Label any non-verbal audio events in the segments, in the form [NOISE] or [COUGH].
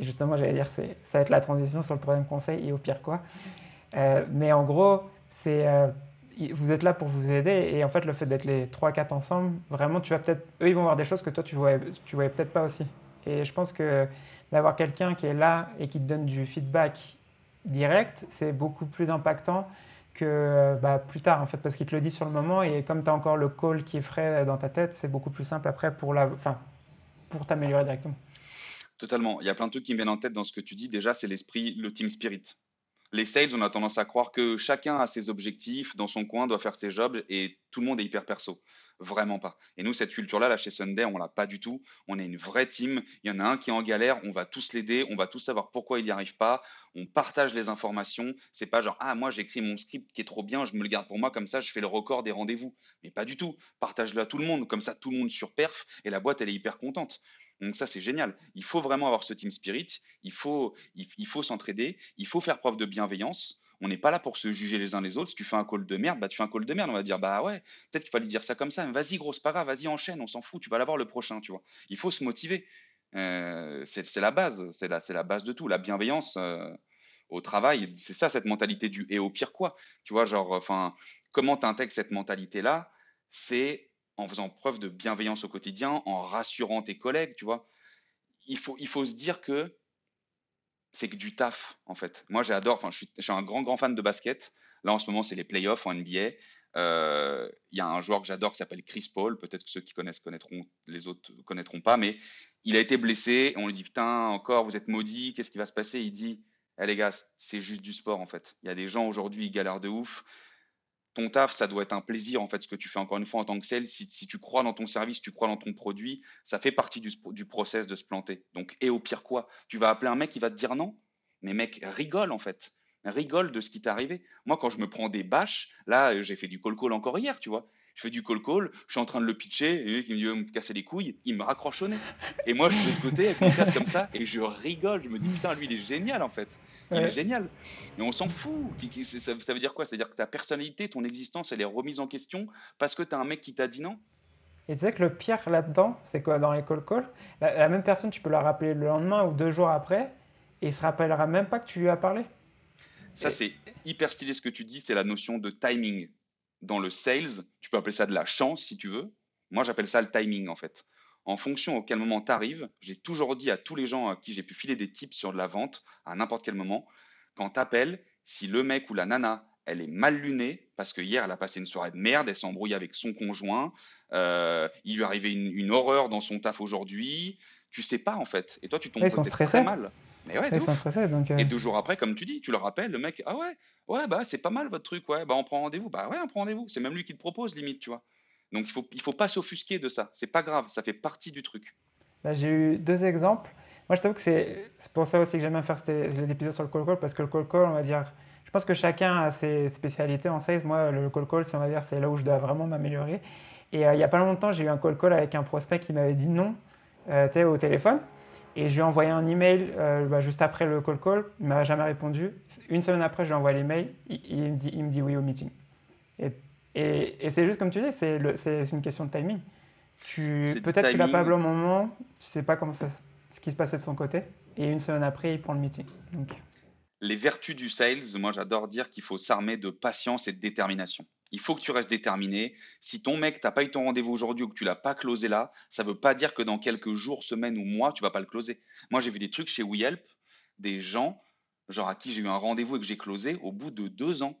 Et justement, j'allais dire, ça va être la transition sur le troisième conseil et au pire quoi. Euh, mais en gros, c'est euh, vous êtes là pour vous aider. Et en fait, le fait d'être les 3-4 ensemble, vraiment, tu vas peut-être, eux, ils vont voir des choses que toi, tu ne voyais, tu voyais peut-être pas aussi. Et je pense que d'avoir quelqu'un qui est là et qui te donne du feedback direct, c'est beaucoup plus impactant que bah, plus tard, en fait, parce qu'il te le dit sur le moment. Et comme tu as encore le call qui est frais dans ta tête, c'est beaucoup plus simple après pour, la, pour t'améliorer directement. Totalement. Il y a plein de trucs qui me viennent en tête dans ce que tu dis. Déjà, c'est l'esprit, le team spirit. Les sales, on a tendance à croire que chacun a ses objectifs, dans son coin, doit faire ses jobs et tout le monde est hyper perso. Vraiment pas. Et nous, cette culture-là, là, chez Sunday, on l'a pas du tout. On est une vraie team. Il y en a un qui est en galère, on va tous l'aider, on va tous savoir pourquoi il n'y arrive pas. On partage les informations. C'est pas genre, ah, moi, j'écris mon script qui est trop bien, je me le garde pour moi, comme ça, je fais le record des rendez-vous. Mais pas du tout. Partage-le à tout le monde. Comme ça, tout le monde surperf et la boîte, elle est hyper contente. Donc ça, c'est génial. Il faut vraiment avoir ce team spirit, il faut, il, faut s'entraider, il faut faire preuve de bienveillance. On n'est pas là pour se juger les uns les autres. Si tu fais un call de merde, bah tu fais un call de merde. On va dire bah ouais, peut-être qu'il fallait dire ça comme ça. Vas-y grosse para, vas-y enchaîne, on s'en fout. Tu vas l'avoir le prochain, tu vois. Il faut se motiver. Euh, c'est la base, c'est la, la base de tout. La bienveillance euh, au travail, c'est ça cette mentalité du et au pire quoi. Tu vois genre, enfin comment t'intègres cette mentalité là C'est en faisant preuve de bienveillance au quotidien, en rassurant tes collègues, tu vois. Il faut, il faut se dire que c'est que du taf, en fait. Moi, j'adore, enfin, je, je suis, un grand, grand fan de basket. Là, en ce moment, c'est les playoffs en NBA. Euh, il y a un joueur que j'adore qui s'appelle Chris Paul. Peut-être que ceux qui connaissent connaîtront, les autres connaîtront pas, mais il a été blessé. on lui dit Putain, encore, vous êtes maudits. qu'est-ce qui va se passer Il dit Eh les gars, c'est juste du sport en fait. Il y a des gens aujourd'hui, ils galèrent de ouf ton taf, ça doit être un plaisir, en fait, ce que tu fais encore une fois en tant que celle Si, tu crois dans ton service, tu crois dans ton produit, ça fait partie du, process de se planter. Donc, et au pire quoi Tu vas appeler un mec, il va te dire non. Mais mec, rigole, en fait. Rigole de ce qui t'est arrivé. Moi, quand je me prends des bâches, là, euh, j'ai fait du call-call encore hier, tu vois. Je fais du call-call, je suis en train de le pitcher, et lui qui me dit me casser les couilles, il me raccroche au nez. Et moi, je suis de côté avec mon casque comme ça, et je rigole. Je me dis, putain, lui, il est génial, en fait il est génial. Mais on s'en fout. Ça, veut dire quoi C'est-à-dire que ta personnalité, ton existence, elle est remise en question parce que tu as un mec qui t'a dit non et tu sais que le pire là-dedans, c'est que dans les call-call, la, même personne, tu peux la rappeler le lendemain ou deux jours après, et il se rappellera même pas que tu lui as parlé. Ça, c'est hyper stylé ce que tu dis, c'est la notion de timing. Dans le sales, tu peux appeler ça de la chance si tu veux. Moi, j'appelle ça le timing en fait en fonction auquel moment tu j'ai toujours dit à tous les gens à qui j'ai pu filer des tips sur de la vente, à n'importe quel moment, quand t'appelles, si le mec ou la nana, elle est mal lunée, parce que hier, elle a passé une soirée de merde, elle s'embrouille avec son conjoint, euh, il lui arrivait une, une, horreur dans son taf aujourd'hui, tu sais pas en fait. Et toi, tu tombes très mal. Mais euh. Et deux jours après, comme tu dis, tu le rappelles, le mec, ah ouais, ouais, bah c'est pas mal votre truc, ouais, bah on prend rendez-vous, bah ouais, on prend rendez-vous. C'est même lui qui te propose, limite, tu vois. Donc il ne faut, il faut pas s'offusquer de ça. C'est pas grave, ça fait partie du truc. Bah, j'ai eu deux exemples. Moi, je trouve que c'est pour ça aussi que j'aime bien faire les épisodes sur le call-call, parce que le call-call, on va dire, je pense que chacun a ses spécialités en sales. Moi, le call-call, c'est, va dire, là où je dois vraiment m'améliorer. Et euh, il n'y a pas longtemps, j'ai eu un call-call avec un prospect qui m'avait dit non euh, au téléphone. Et je lui ai envoyé un email euh, bah, juste après le call-call. Il ne m'a jamais répondu. Une semaine après, je lui envoie envoyé l'email. Il, me dit, il me dit oui au meeting. Et et, c'est juste comme tu dis, c'est une question de timing. Peut-être que tu l'as pas au moment, tu sais pas comment ce qui se passait de son côté, et une semaine après, il prend le meeting. Les vertus du sales, moi j'adore dire qu'il faut s'armer de patience et de détermination. Il faut que tu restes déterminé. Si ton mec, n'as pas eu ton rendez-vous aujourd'hui ou que tu l'as pas closé là, ça veut pas dire que dans quelques jours, semaines ou mois, tu vas pas le closer. Moi j'ai vu des trucs chez WeHelp, des gens, genre à qui j'ai eu un rendez-vous et que j'ai closé au bout de deux ans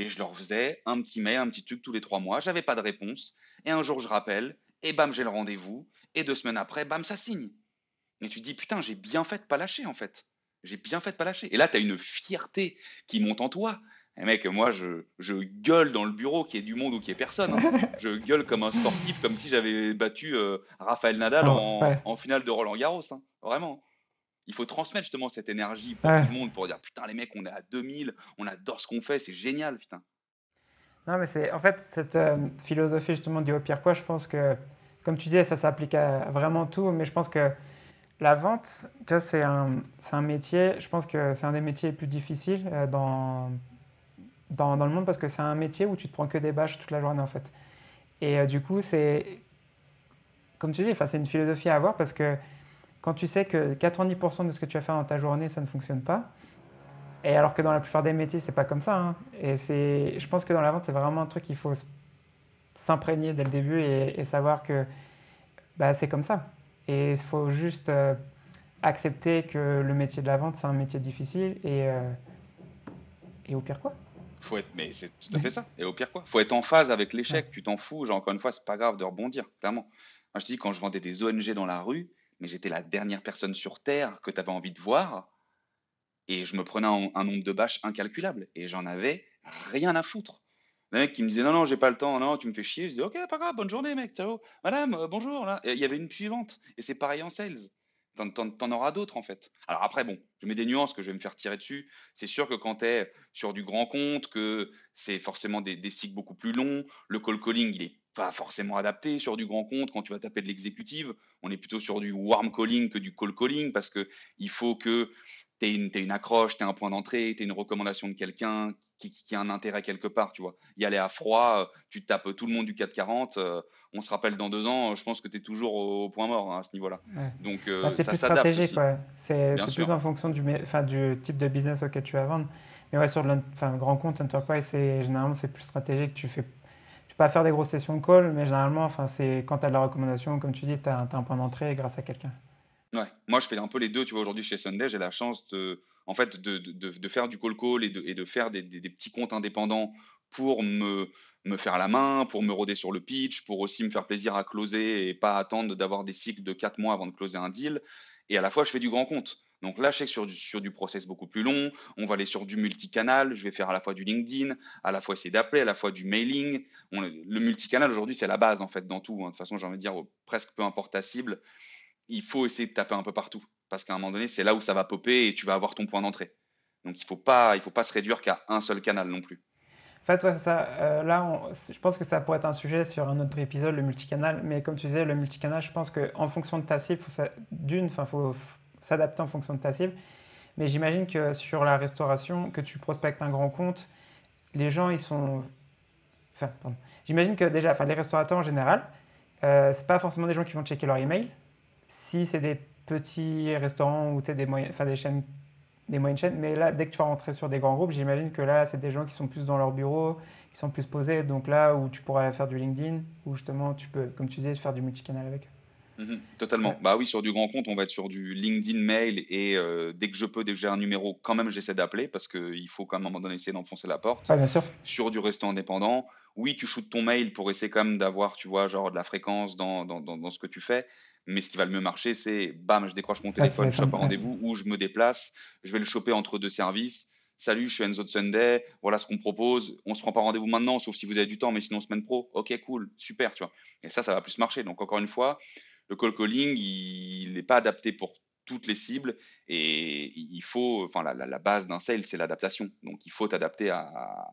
et je leur faisais un petit mail, un petit truc tous les trois mois. J'avais pas de réponse. Et un jour, je rappelle. Et bam, j'ai le rendez-vous. Et deux semaines après, bam, ça signe. Et tu te dis, putain, j'ai bien fait de pas lâcher, en fait. J'ai bien fait de pas lâcher. Et là, tu as une fierté qui monte en toi. Et eh, mec, moi, je, gueule dans le bureau, qui est du monde ou qui est personne. Hein. [LAUGHS] je gueule comme un sportif, comme si j'avais battu euh, Raphaël Nadal ah, en, finale de Roland Garros. Hein. Vraiment il faut transmettre justement cette énergie pour le monde pour dire putain les mecs on est à 2000 on adore ce qu'on fait c'est génial putain non mais c'est en fait cette euh, philosophie justement du au pire quoi je pense que comme tu dis ça s'applique à vraiment tout mais je pense que la vente tu vois c'est un, un métier je pense que c'est un des métiers les plus difficiles euh, dans, dans, le monde parce que c'est un métier où tu te prends que des bâches toute la journée en fait et euh, du coup c'est comme tu dis c'est une philosophie à avoir parce que quand tu sais que 90% de ce que tu vas faire dans ta journée, ça ne fonctionne pas, et alors que dans la plupart des métiers, c'est pas comme ça. Hein. Et c'est, je pense que dans la vente, c'est vraiment un truc qu'il faut s'imprégner dès le début et, savoir que bah, c'est comme ça. Et il faut juste euh, accepter que le métier de la vente, c'est un métier difficile et, euh, et au pire quoi. Faut être, mais c'est tout à fait ça. Et au pire quoi Faut être en phase avec l'échec. Tu t'en fous. Genre, encore une fois, c'est pas grave de rebondir, clairement. je dis, quand je vendais des ONG dans la rue, mais j'étais la dernière personne sur Terre que tu avais envie de voir. Et je me prenais un, nombre de bâches incalculable. Et j'en avais rien à foutre. Le mec qui me disait non, non, j'ai pas le temps, non, tu me fais chier. Je dis ok, pas grave, bonne journée, mec, ciao. Madame, euh, bonjour. Là. Il y avait une suivante. Et c'est pareil en sales. T'en, t'en, auras d'autres en fait. Alors après, bon, je mets des nuances que je vais me faire tirer dessus. C'est sûr que quand tu es sur du grand compte, que c'est forcément des, des cycles beaucoup plus longs, le call calling, il est pas forcément adapté sur du grand compte. Quand tu vas taper de l'exécutive, on est plutôt sur du warm calling que du call calling parce que il faut que tu aies une, une, accroche, tu as un point d'entrée, tu es une recommandation de quelqu'un qui, a un intérêt quelque part, tu vois. Y aller à froid, euh, tu tapes tout le monde du 440, euh, on se rappelle dans deux ans, je pense que tu es toujours au, point mort hein, à ce niveau-là. Donc, euh, c'est plus stratégique, C'est plus en fonction du, enfin, du type de business auquel tu vas vendre. Mais ouais, sur le grand compte enterprise, généralement, c'est plus stratégique. Tu fais pas faire des grosses sessions de call, mais généralement, enfin, c'est quand tu as de la recommandation, comme tu dis, tu as, un point d'entrée grâce à quelqu'un. moi je fais un peu les deux. Tu vois, aujourd'hui chez Sunday, j'ai la chance de, en fait, de, faire du call-call et de, faire des, petits comptes indépendants pour me, me faire la main, pour me rôder sur le pitch, pour aussi me faire plaisir à closer et pas attendre d'avoir des cycles de quatre mois avant de closer un deal. Et à la fois, je fais du grand compte. Donc là, je sais que sur du, sur du process beaucoup plus long, on va aller sur du multicanal. Je vais faire à la fois du LinkedIn, à la fois essayer d'appeler, à la fois du mailing. le multicanal aujourd'hui, c'est la base en fait dans tout. Hein. De toute façon, j'ai envie de dire presque peu importe ta cible, il faut essayer de taper un peu partout parce qu'à un moment donné, c'est là où ça va popper et tu vas avoir ton point d'entrée. Donc il faut pas, il faut pas se réduire qu'à un seul canal non plus. En fait, ça, euh, là, je pense que ça pourrait être un sujet sur un autre épisode, le multicanal. Mais comme tu disais, le multicanal, je pense qu'en fonction de ta cible, d'une, il faut, s'adapter en fonction de ta cible. Mais j'imagine que sur la restauration, que tu prospectes un grand compte, les gens, ils sont. Enfin, pardon. J'imagine que déjà, enfin, les restaurateurs en général, ce euh, c'est pas forcément des gens qui vont checker leur email. Si c'est des petits restaurants ou des, enfin, des chaînes des moyennes chaînes. Mais là, dès que tu vas rentrer sur des grands groupes, j'imagine que là, c'est des gens qui sont plus dans leur bureau, qui sont plus posés. Donc là, où tu pourras faire du LinkedIn, ou justement, tu peux, comme tu disais, faire du multicanal avec. Mhm, totalement. Bah oui, sur du grand compte, on va être sur du LinkedIn mail et euh, dès que je peux, dès que j'ai un numéro, quand même, j'essaie d'appeler parce qu'il faut quand même à un moment donné essayer d'enfoncer la porte. Ah, bien sûr. Sur du resto indépendant, oui, tu shootes ton mail pour essayer quand même d'avoir, tu vois, genre de la fréquence dans, dans, dans, ce que tu fais. Mais ce qui va le mieux marcher, c'est bam, je décroche mon ah, téléphone, je chope un rendez-vous ou je me déplace, je vais le choper entre deux services. Salut, je suis Enzo de Sunday, voilà ce qu'on propose. On se prend pas rendez-vous maintenant, sauf si vous avez du temps, mais sinon semaine pro. Ok, cool, super, tu vois. Et ça, ça va plus marcher. Donc encore une fois, le call calling, il n'est pas adapté pour toutes les cibles et il faut, enfin, la, base d'un sale, c'est l'adaptation. Donc, il faut t'adapter à,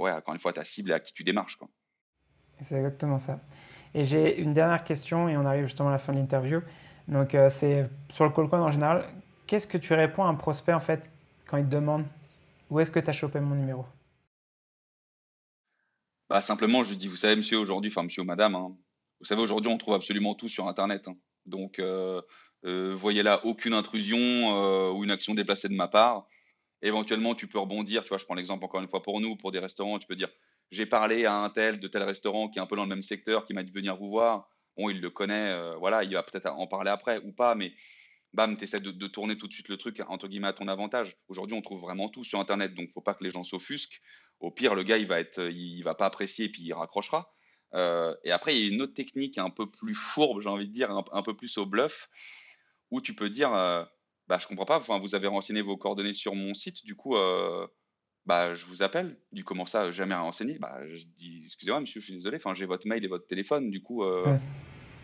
ouais, encore une fois, ta cible et à qui tu démarches. C'est exactement ça. Et j'ai une dernière question et on arrive justement à la fin de l'interview. Donc, euh, c'est sur le call calling en général. Qu'est-ce que tu réponds à un prospect en fait quand il te demande où est-ce que tu as chopé mon numéro bah, Simplement, je dis, vous savez, monsieur, aujourd'hui, enfin, monsieur ou madame, hein, vous savez, aujourd'hui, on trouve absolument tout sur Internet. Hein. Donc, euh, euh, voyez là aucune intrusion euh, ou une action déplacée de ma part. Éventuellement, tu peux rebondir. Tu vois, je prends l'exemple encore une fois pour nous, pour des restaurants. Tu peux dire j'ai parlé à un tel de tel restaurant qui est un peu dans le même secteur, qui m'a dit de venir vous voir. Bon, il le connaît, voilà, il va peut-être en parler après ou pas, mais bam, tu essaies de, tourner tout de suite le truc entre guillemets à ton avantage. Aujourd'hui, on trouve vraiment tout sur Internet, donc faut pas que les gens s'offusquent. Au pire, le gars, il va être, il, va pas apprécier, et puis il raccrochera. Euh, et après, il y a une autre technique un peu plus fourbe, j'ai envie de dire, un, peu plus au bluff, où tu peux dire, je euh, bah, je comprends pas, vous avez renseigné vos coordonnées sur mon site, du coup, euh, bah, je vous appelle. Du comment ça, jamais renseigné bah, Je dis, excusez-moi, monsieur, je suis désolé, j'ai votre mail et votre téléphone, du coup,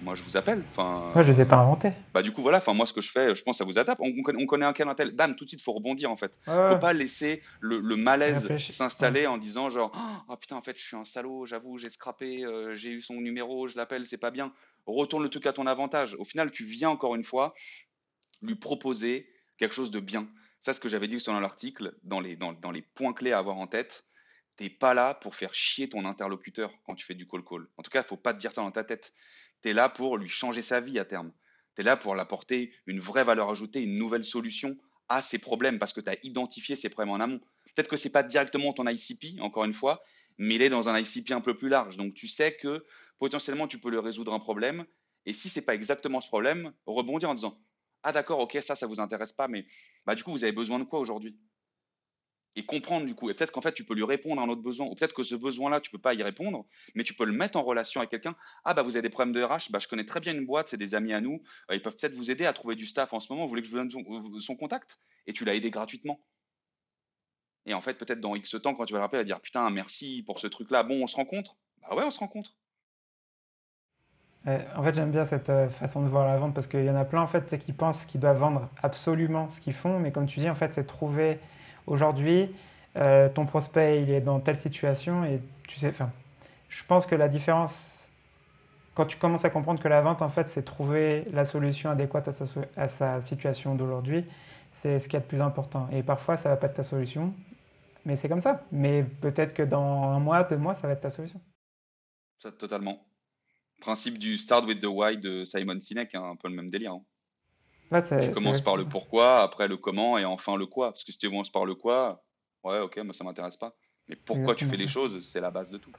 moi je vous appelle. Enfin, moi je les ai pas inventés. Bah du coup voilà, enfin moi ce que je fais, je pense que ça vous adapte. On, connaît, un cas d'un tel. Bam, tout de suite faut rebondir en fait. ne faut pas laisser le, malaise s'installer en disant genre ah oh, putain en fait je suis un salaud, j'avoue j'ai scrappé, euh, j'ai eu son numéro, je l'appelle, c'est pas bien. Retourne le truc à ton avantage. Au final tu viens encore une fois lui proposer quelque chose de bien. Ça ce que j'avais dit sur l'article, dans les, dans, les points clés à avoir en tête t'es pas là pour faire chier ton interlocuteur quand tu fais du call call. En tout cas, faut pas te dire ça dans ta tête tu es là pour lui changer sa vie à terme. Tu es là pour l'apporter une vraie valeur ajoutée, une nouvelle solution à ses problèmes parce que tu as identifié ses problèmes en amont. Peut-être que ce n'est pas directement ton ICP, encore une fois, mais il est dans un ICP un peu plus large. Donc tu sais que potentiellement tu peux le résoudre un problème. Et si ce n'est pas exactement ce problème, rebondir en disant Ah d'accord, ok, ça, ça ne vous intéresse pas, mais bah, du coup, vous avez besoin de quoi aujourd'hui et comprendre du coup. Et peut-être qu'en fait, tu peux lui répondre à un autre besoin, ou peut-être que ce besoin-là, tu peux pas y répondre, mais tu peux le mettre en relation avec quelqu'un. Ah bah vous avez des problèmes de RH, bah je connais très bien une boîte, c'est des amis à nous, euh, ils peuvent peut-être vous aider à trouver du staff en ce moment. Vous voulez que je vous donne son, euh, contact Et tu l'as aidé gratuitement. Et en fait, peut-être dans X temps, quand tu vas le rappeler, il va dire putain merci pour ce truc-là. Bon, on se rencontre. Bah ouais, on se rencontre. Euh, en fait, j'aime bien cette façon de voir la vente parce qu'il y en a plein en fait qui pensent qu'ils doivent vendre absolument ce qu'ils font, mais comme tu dis, en fait, c'est trouver aujourd'hui, euh, ton prospect, il est dans telle situation et tu sais, enfin, je pense que la différence, quand tu commences à comprendre que la vente, en fait, c'est trouver la solution adéquate à sa, situation d'aujourd'hui, c'est ce qui est le plus important. Et parfois, ça va pas être ta solution, mais c'est comme ça. Mais peut-être que dans un mois, deux mois, ça va être ta solution. Ça, totalement. Principe du start with the why de Simon Sinek, hein, un peu le même délire. Hein tu je par le pourquoi, après le comment et enfin le quoi. Parce que si tu commences par le quoi, ouais, ok, moi ça m'intéresse pas. Mais pourquoi tu fais les choses, c'est la base de tout.